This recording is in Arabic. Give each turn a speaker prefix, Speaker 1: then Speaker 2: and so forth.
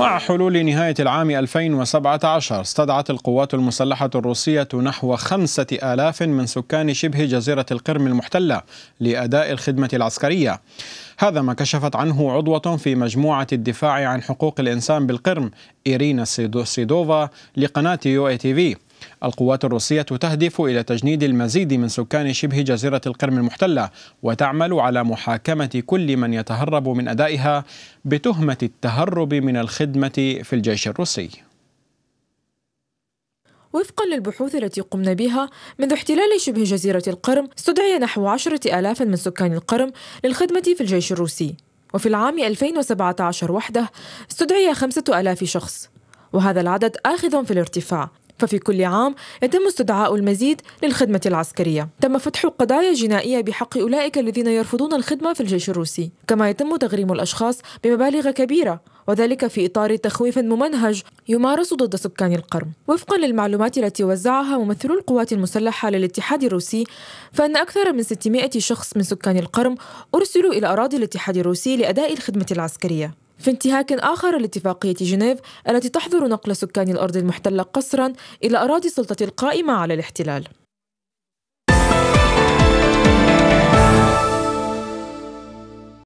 Speaker 1: مع حلول نهاية العام 2017 استدعت القوات المسلحة الروسية نحو خمسة آلاف من سكان شبه جزيرة القرم المحتلة لأداء الخدمة العسكرية هذا ما كشفت عنه عضوة في مجموعة الدفاع عن حقوق الإنسان بالقرم إيرينا سيدوفا لقناة يو اي تي في القوات الروسية تهدف إلى تجنيد المزيد من سكان شبه جزيرة القرم المحتلة وتعمل على محاكمة كل من يتهرب من أدائها بتهمة التهرب من الخدمة في الجيش الروسي
Speaker 2: وفقا للبحوث التي قمنا بها منذ احتلال شبه جزيرة القرم استدعي نحو عشرة آلاف من سكان القرم للخدمة في الجيش الروسي وفي العام 2017 وحده استدعي آلاف شخص وهذا العدد آخذ في الارتفاع ففي كل عام يتم استدعاء المزيد للخدمة العسكرية تم فتح قضايا جنائية بحق أولئك الذين يرفضون الخدمة في الجيش الروسي كما يتم تغريم الأشخاص بمبالغ كبيرة وذلك في إطار تخويف ممنهج يمارس ضد سكان القرم وفقا للمعلومات التي وزعها ممثلو القوات المسلحة للاتحاد الروسي فإن أكثر من 600 شخص من سكان القرم أرسلوا إلى أراضي الاتحاد الروسي لأداء الخدمة العسكرية في انتهاك آخر لاتفاقية جنيف التي تحظر نقل سكان الأرض المحتلة قسرا إلى أراضي السلطة القائمة على الاحتلال